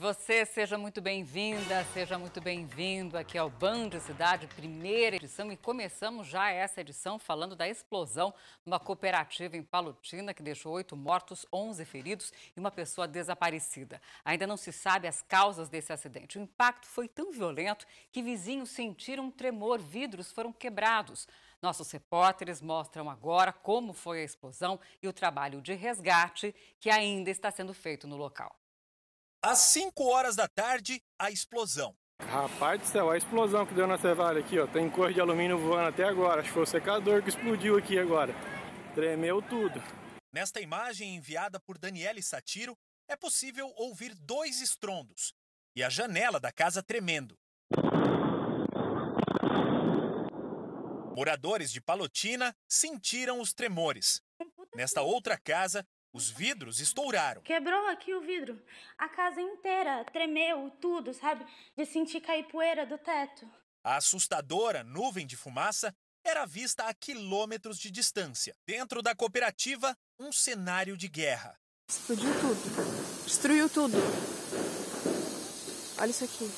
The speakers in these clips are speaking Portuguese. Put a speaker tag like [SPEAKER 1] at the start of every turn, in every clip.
[SPEAKER 1] Você seja muito bem-vinda, seja muito bem-vindo aqui ao Band Cidade, primeira edição. E começamos já essa edição falando da explosão numa cooperativa em Palotina que deixou oito mortos, onze feridos e uma pessoa desaparecida. Ainda não se sabe as causas desse acidente. O impacto foi tão violento que vizinhos sentiram um tremor, vidros foram quebrados. Nossos repórteres mostram agora como foi a explosão e o trabalho de resgate que ainda está sendo feito no local. Às
[SPEAKER 2] 5 horas da tarde, a explosão.
[SPEAKER 3] Rapaz do céu, a explosão que deu na Cevalha aqui, ó. Tem cor de alumínio voando até agora. Acho que foi o secador que explodiu aqui agora. Tremeu tudo.
[SPEAKER 2] Nesta imagem enviada por Daniele Satiro, é possível ouvir dois estrondos e a janela da casa tremendo. Moradores de Palotina sentiram os tremores. Nesta outra casa, os vidros estouraram. Quebrou aqui o vidro. A casa inteira tremeu, tudo, sabe? De sentir cair poeira do teto. A assustadora nuvem de fumaça era vista a quilômetros de distância. Dentro da cooperativa, um cenário de guerra.
[SPEAKER 4] Explodiu tudo. Destruiu tudo. Olha isso aqui.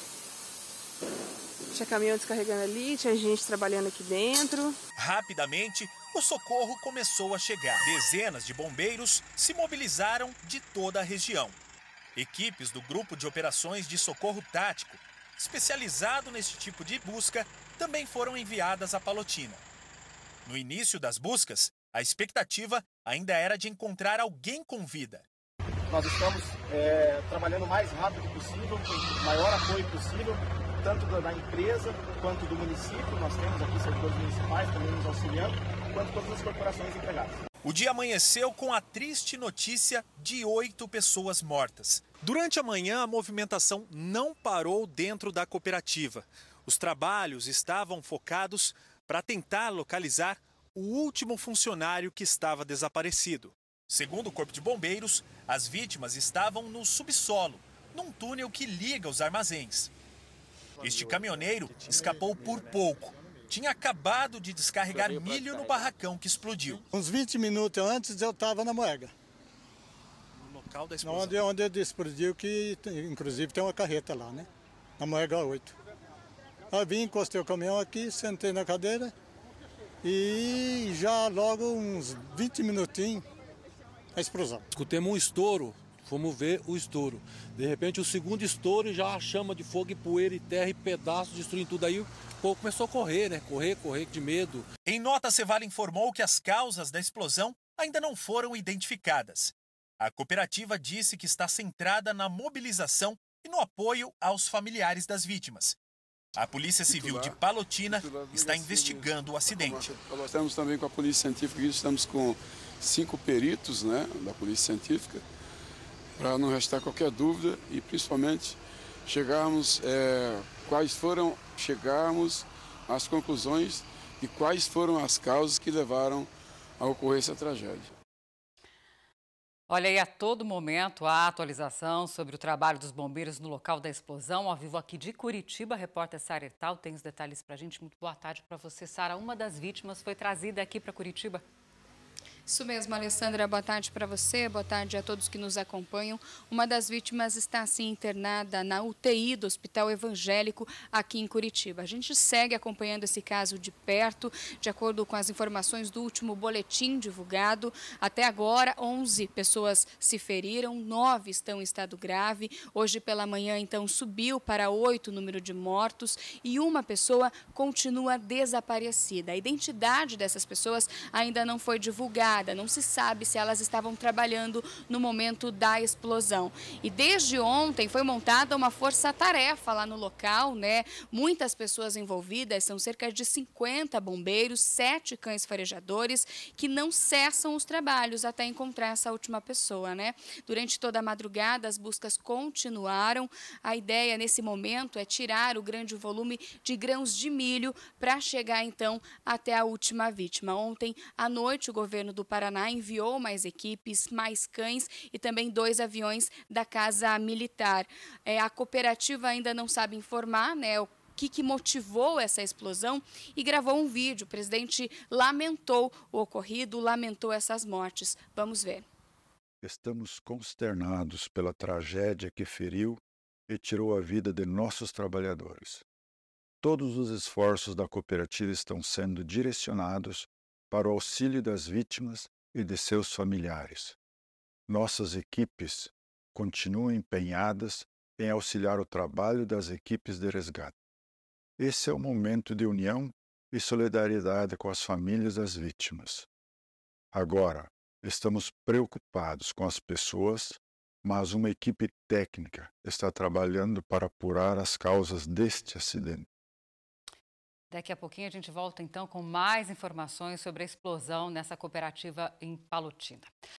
[SPEAKER 4] Tinha caminhão descarregando ali, tinha gente trabalhando aqui dentro.
[SPEAKER 2] Rapidamente, o socorro começou a chegar. Dezenas de bombeiros se mobilizaram de toda a região. Equipes do Grupo de Operações de Socorro Tático, especializado neste tipo de busca, também foram enviadas à Palotina. No início das buscas, a expectativa ainda era de encontrar alguém com vida. Nós estamos é, trabalhando o mais rápido possível, com o maior apoio possível, tanto da empresa quanto do município, nós temos aqui servidores municipais também nos auxiliando, quanto todas as corporações empregadas. O dia amanheceu com a triste notícia de oito pessoas mortas. Durante a manhã, a movimentação não parou dentro da cooperativa. Os trabalhos estavam focados para tentar localizar o último funcionário que estava desaparecido. Segundo o Corpo de Bombeiros, as vítimas estavam no subsolo, num túnel que liga os armazéns. Este caminhoneiro escapou por pouco. Tinha acabado de descarregar milho no barracão que explodiu.
[SPEAKER 3] Uns 20 minutos antes eu estava na moega.
[SPEAKER 2] No local da explosão?
[SPEAKER 3] Onde, onde explodiu, que inclusive tem uma carreta lá, né? Na moega 8. Aí vim, encostei o caminhão aqui, sentei na cadeira e já logo uns 20 minutinhos a explosão. Escutemos um estouro Fomos ver o estouro. De repente, o segundo estouro e já a chama de fogo e poeira e terra e pedaços destruindo tudo. Aí o povo começou a
[SPEAKER 2] correr, né? Correr, correr de medo. Em nota, a Ceval informou que as causas da explosão ainda não foram identificadas. A cooperativa disse que está centrada na mobilização e no apoio aos familiares das vítimas. A Polícia Civil de Palotina está investigando o acidente.
[SPEAKER 3] Nós estamos também com a Polícia Científica, estamos com cinco peritos né, da Polícia Científica para não restar qualquer dúvida e principalmente chegarmos é, quais foram chegarmos às conclusões e quais foram as causas que levaram a ocorrer essa tragédia.
[SPEAKER 1] Olha, aí a todo momento a atualização sobre o trabalho dos bombeiros no local da explosão. Ao vivo aqui de Curitiba, a repórter Sara Etal tem os detalhes para a gente. Muito boa tarde para você, Sara. Uma das vítimas foi trazida aqui para Curitiba.
[SPEAKER 4] Isso mesmo, Alessandra. Boa tarde para você, boa tarde a todos que nos acompanham. Uma das vítimas está assim internada na UTI do Hospital Evangélico aqui em Curitiba. A gente segue acompanhando esse caso de perto. De acordo com as informações do último boletim divulgado, até agora 11 pessoas se feriram, 9 estão em estado grave. Hoje pela manhã, então, subiu para 8 o número de mortos e uma pessoa continua desaparecida. A identidade dessas pessoas ainda não foi divulgada nada, não se sabe se elas estavam trabalhando no momento da explosão. E desde ontem foi montada uma força-tarefa lá no local, né? Muitas pessoas envolvidas, são cerca de 50 bombeiros, sete cães farejadores que não cessam os trabalhos até encontrar essa última pessoa, né? Durante toda a madrugada as buscas continuaram. A ideia nesse momento é tirar o grande volume de grãos de milho para chegar então até a última vítima. Ontem à noite o governo do Paraná enviou mais equipes, mais cães e também dois aviões da Casa Militar. É, a cooperativa ainda não sabe informar né, o que motivou essa explosão e gravou um vídeo. O presidente lamentou o ocorrido, lamentou essas mortes. Vamos ver.
[SPEAKER 3] Estamos consternados pela tragédia que feriu e tirou a vida de nossos trabalhadores. Todos os esforços da cooperativa estão sendo direcionados para o auxílio das vítimas e de seus familiares. Nossas equipes continuam empenhadas em auxiliar o trabalho das equipes de resgate. Esse é o momento de união e solidariedade com as famílias das vítimas. Agora, estamos preocupados com as pessoas, mas uma equipe técnica está trabalhando para apurar as causas deste acidente.
[SPEAKER 1] Daqui a pouquinho a gente volta então com mais informações sobre a explosão nessa cooperativa em Palotina.